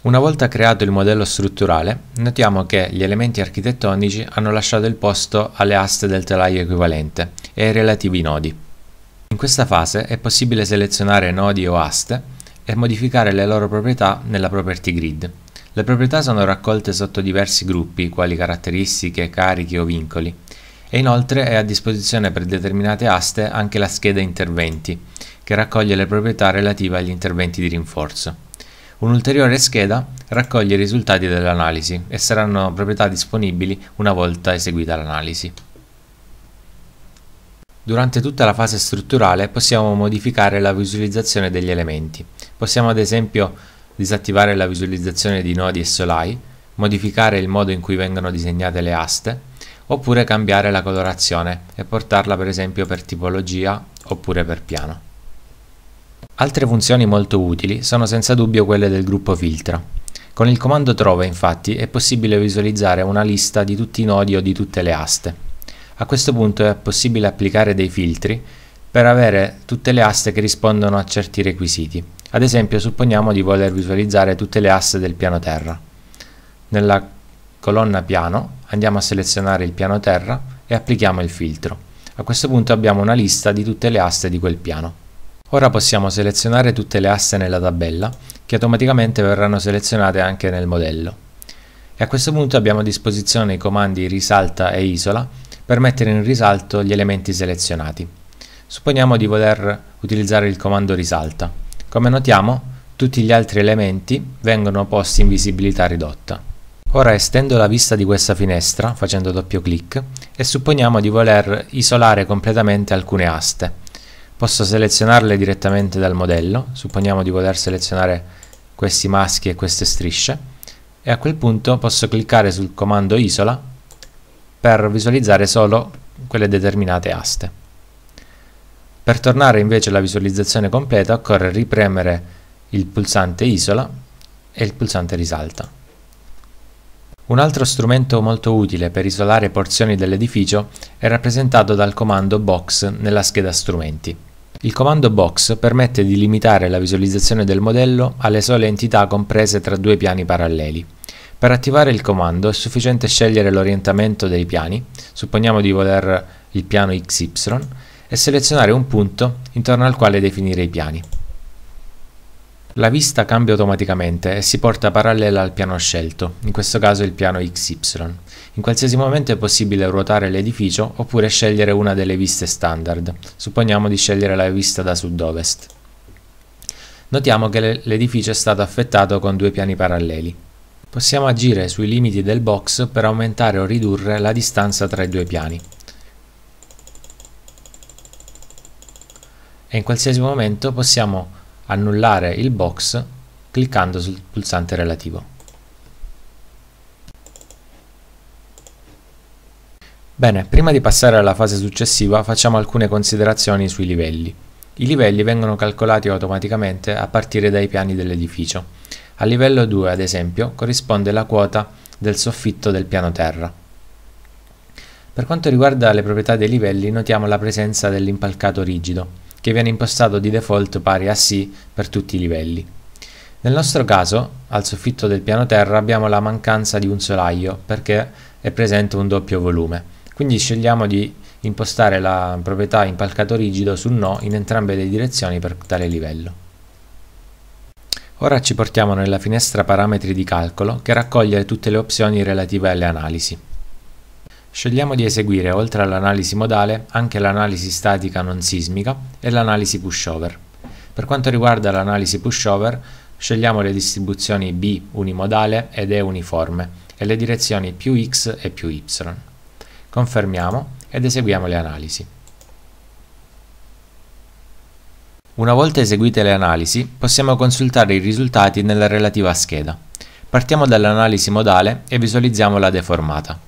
Una volta creato il modello strutturale, notiamo che gli elementi architettonici hanno lasciato il posto alle aste del telaio equivalente e ai relativi nodi. In questa fase è possibile selezionare nodi o aste e modificare le loro proprietà nella property grid. Le proprietà sono raccolte sotto diversi gruppi, quali caratteristiche, carichi o vincoli, e inoltre è a disposizione per determinate aste anche la scheda interventi, che raccoglie le proprietà relative agli interventi di rinforzo. Un'ulteriore scheda raccoglie i risultati dell'analisi e saranno proprietà disponibili una volta eseguita l'analisi. Durante tutta la fase strutturale possiamo modificare la visualizzazione degli elementi. Possiamo ad esempio disattivare la visualizzazione di nodi e solai, modificare il modo in cui vengono disegnate le aste, oppure cambiare la colorazione e portarla per esempio per tipologia oppure per piano. Altre funzioni molto utili sono senza dubbio quelle del gruppo filtra. Con il comando trova infatti è possibile visualizzare una lista di tutti i nodi o di tutte le aste. A questo punto è possibile applicare dei filtri per avere tutte le aste che rispondono a certi requisiti. Ad esempio supponiamo di voler visualizzare tutte le aste del piano terra. Nella colonna piano andiamo a selezionare il piano terra e applichiamo il filtro. A questo punto abbiamo una lista di tutte le aste di quel piano. Ora possiamo selezionare tutte le aste nella tabella, che automaticamente verranno selezionate anche nel modello. E a questo punto abbiamo a disposizione i comandi risalta e isola per mettere in risalto gli elementi selezionati. Supponiamo di voler utilizzare il comando risalta. Come notiamo, tutti gli altri elementi vengono posti in visibilità ridotta. Ora estendo la vista di questa finestra facendo doppio clic e supponiamo di voler isolare completamente alcune aste. Posso selezionarle direttamente dal modello, supponiamo di voler selezionare questi maschi e queste strisce, e a quel punto posso cliccare sul comando isola per visualizzare solo quelle determinate aste. Per tornare invece alla visualizzazione completa occorre ripremere il pulsante isola e il pulsante risalta. Un altro strumento molto utile per isolare porzioni dell'edificio è rappresentato dal comando box nella scheda strumenti. Il comando box permette di limitare la visualizzazione del modello alle sole entità comprese tra due piani paralleli. Per attivare il comando è sufficiente scegliere l'orientamento dei piani, supponiamo di voler il piano XY, e selezionare un punto intorno al quale definire i piani. La vista cambia automaticamente e si porta parallela al piano scelto, in questo caso il piano XY. In qualsiasi momento è possibile ruotare l'edificio oppure scegliere una delle viste standard. Supponiamo di scegliere la vista da sud-ovest. Notiamo che l'edificio è stato affettato con due piani paralleli. Possiamo agire sui limiti del box per aumentare o ridurre la distanza tra i due piani. E in qualsiasi momento possiamo annullare il box cliccando sul pulsante relativo. Bene, prima di passare alla fase successiva facciamo alcune considerazioni sui livelli. I livelli vengono calcolati automaticamente a partire dai piani dell'edificio. A livello 2, ad esempio, corrisponde la quota del soffitto del piano terra. Per quanto riguarda le proprietà dei livelli, notiamo la presenza dell'impalcato rigido che viene impostato di default pari a sì per tutti i livelli. Nel nostro caso, al soffitto del piano terra abbiamo la mancanza di un solaio perché è presente un doppio volume, quindi scegliamo di impostare la proprietà impalcato rigido sul no in entrambe le direzioni per tale livello. Ora ci portiamo nella finestra parametri di calcolo che raccoglie tutte le opzioni relative alle analisi. Scegliamo di eseguire, oltre all'analisi modale, anche l'analisi statica non sismica e l'analisi pushover. Per quanto riguarda l'analisi pushover, scegliamo le distribuzioni B unimodale ed E uniforme e le direzioni più X e più Y. Confermiamo ed eseguiamo le analisi. Una volta eseguite le analisi, possiamo consultare i risultati nella relativa scheda. Partiamo dall'analisi modale e visualizziamola deformata.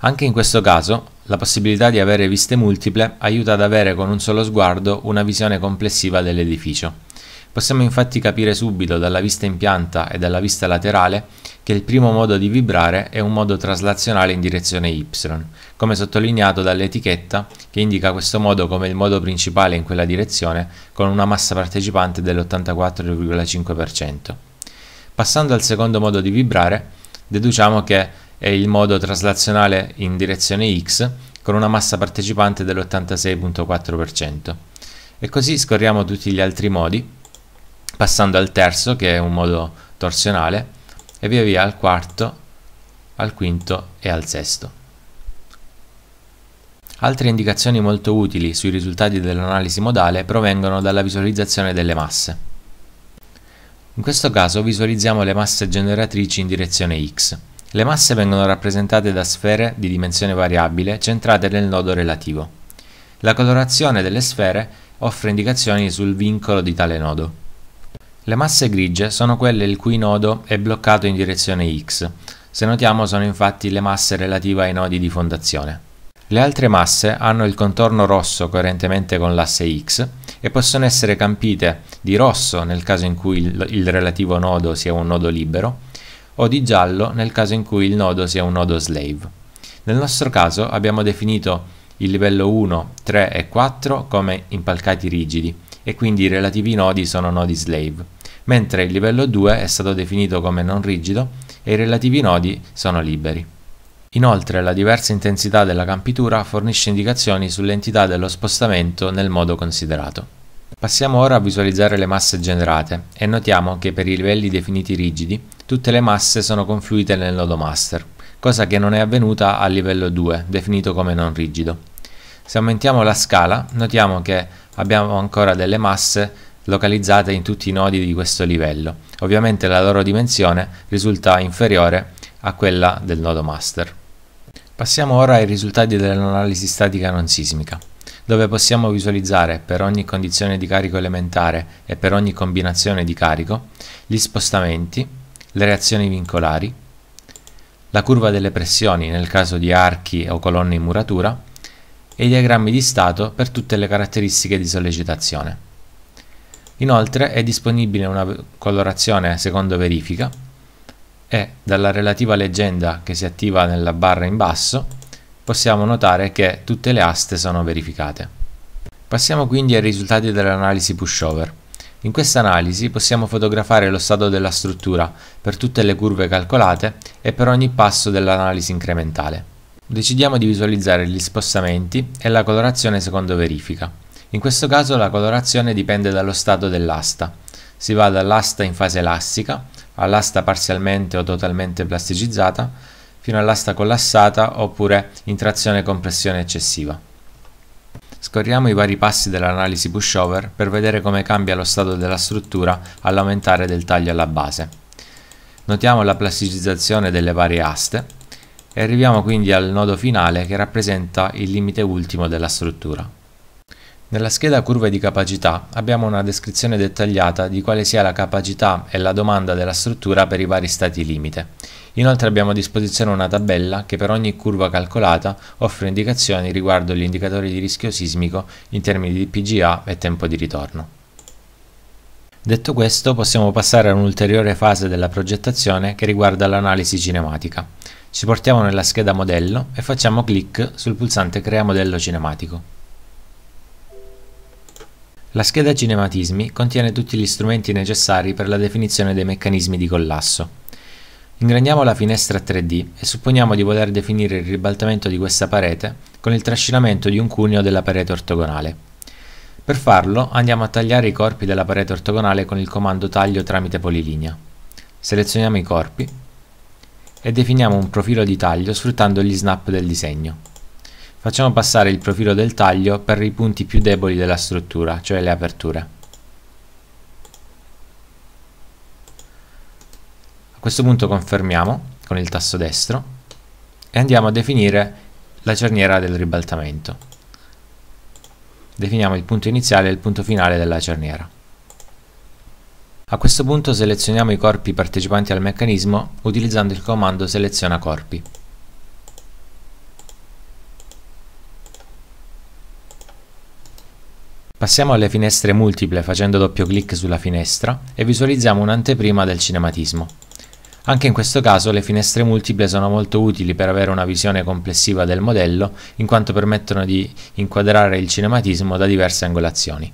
Anche in questo caso, la possibilità di avere viste multiple aiuta ad avere con un solo sguardo una visione complessiva dell'edificio. Possiamo infatti capire subito dalla vista in pianta e dalla vista laterale che il primo modo di vibrare è un modo traslazionale in direzione y, come sottolineato dall'etichetta che indica questo modo come il modo principale in quella direzione con una massa partecipante dell'84,5%. Passando al secondo modo di vibrare, deduciamo che è il modo traslazionale in direzione X con una massa partecipante dell'86.4%. E così scorriamo tutti gli altri modi, passando al terzo che è un modo torsionale e via via al quarto, al quinto e al sesto. Altre indicazioni molto utili sui risultati dell'analisi modale provengono dalla visualizzazione delle masse. In questo caso visualizziamo le masse generatrici in direzione X. Le masse vengono rappresentate da sfere di dimensione variabile centrate nel nodo relativo. La colorazione delle sfere offre indicazioni sul vincolo di tale nodo. Le masse grigie sono quelle il cui nodo è bloccato in direzione x. Se notiamo sono infatti le masse relative ai nodi di fondazione. Le altre masse hanno il contorno rosso coerentemente con l'asse x e possono essere campite di rosso nel caso in cui il, relativo nodo sia un nodo libero o di giallo nel caso in cui il nodo sia un nodo slave. Nel nostro caso abbiamo definito il livello 1, 3 e 4 come impalcati rigidi e quindi i relativi nodi sono nodi slave, mentre il livello 2 è stato definito come non rigido e i relativi nodi sono liberi. Inoltre la diversa intensità della campitura fornisce indicazioni sull'entità dello spostamento nel modo considerato. Passiamo ora a visualizzare le masse generate e notiamo che per i livelli definiti rigidi tutte le masse sono confluite nel nodo master, cosa che non è avvenuta al livello 2, definito come non rigido. Se aumentiamo la scala, notiamo che abbiamo ancora delle masse localizzate in tutti i nodi di questo livello. Ovviamente la loro dimensione risulta inferiore a quella del nodo master. Passiamo ora ai risultati dell'analisi statica non sismica dove possiamo visualizzare per ogni condizione di carico elementare e per ogni combinazione di carico gli spostamenti, le reazioni vincolari, la curva delle pressioni nel caso di archi o colonne in muratura e i diagrammi di stato per tutte le caratteristiche di sollecitazione. Inoltre è disponibile una colorazione secondo verifica e dalla relativa leggenda che si attiva nella barra in basso possiamo notare che tutte le aste sono verificate. Passiamo quindi ai risultati dell'analisi pushover. In questa analisi possiamo fotografare lo stato della struttura per tutte le curve calcolate e per ogni passo dell'analisi incrementale. Decidiamo di visualizzare gli spostamenti e la colorazione secondo verifica. In questo caso la colorazione dipende dallo stato dell'asta. Si va dall'asta in fase elastica all'asta parzialmente o totalmente plasticizzata fino all'asta collassata oppure in trazione compressione eccessiva. Scorriamo i vari passi dell'analisi pushover per vedere come cambia lo stato della struttura all'aumentare del taglio alla base. Notiamo la plasticizzazione delle varie aste e arriviamo quindi al nodo finale che rappresenta il limite ultimo della struttura. Nella scheda curve di capacità abbiamo una descrizione dettagliata di quale sia la capacità e la domanda della struttura per i vari stati limite Inoltre abbiamo a disposizione una tabella che per ogni curva calcolata offre indicazioni riguardo gli indicatori di rischio sismico in termini di PGA e tempo di ritorno. Detto questo, possiamo passare a un'ulteriore fase della progettazione che riguarda l'analisi cinematica. Ci portiamo nella scheda modello e facciamo clic sul pulsante Crea modello cinematico. La scheda Cinematismi contiene tutti gli strumenti necessari per la definizione dei meccanismi di collasso. Ingrandiamo la finestra 3D e supponiamo di voler definire il ribaltamento di questa parete con il trascinamento di un cuneo della parete ortogonale. Per farlo andiamo a tagliare i corpi della parete ortogonale con il comando taglio tramite polilinea. Selezioniamo i corpi e definiamo un profilo di taglio sfruttando gli snap del disegno. Facciamo passare il profilo del taglio per i punti più deboli della struttura, cioè le aperture. A questo punto confermiamo con il tasto destro e andiamo a definire la cerniera del ribaltamento. Definiamo il punto iniziale e il punto finale della cerniera. A questo punto selezioniamo i corpi partecipanti al meccanismo utilizzando il comando seleziona corpi. Passiamo alle finestre multiple facendo doppio clic sulla finestra e visualizziamo un'anteprima del cinematismo. Anche in questo caso le finestre multiple sono molto utili per avere una visione complessiva del modello, in quanto permettono di inquadrare il cinematismo da diverse angolazioni.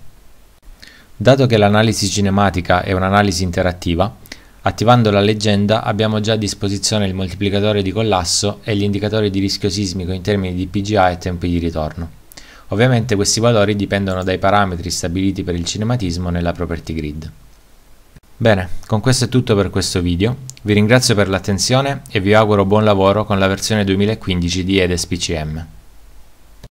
Dato che l'analisi cinematica è un'analisi interattiva, attivando la leggenda abbiamo già a disposizione il moltiplicatore di collasso e gli indicatori di rischio sismico in termini di PGA e tempi di ritorno. Ovviamente questi valori dipendono dai parametri stabiliti per il cinematismo nella property grid. Bene, con questo è tutto per questo video, vi ringrazio per l'attenzione e vi auguro buon lavoro con la versione 2015 di EDES PCM.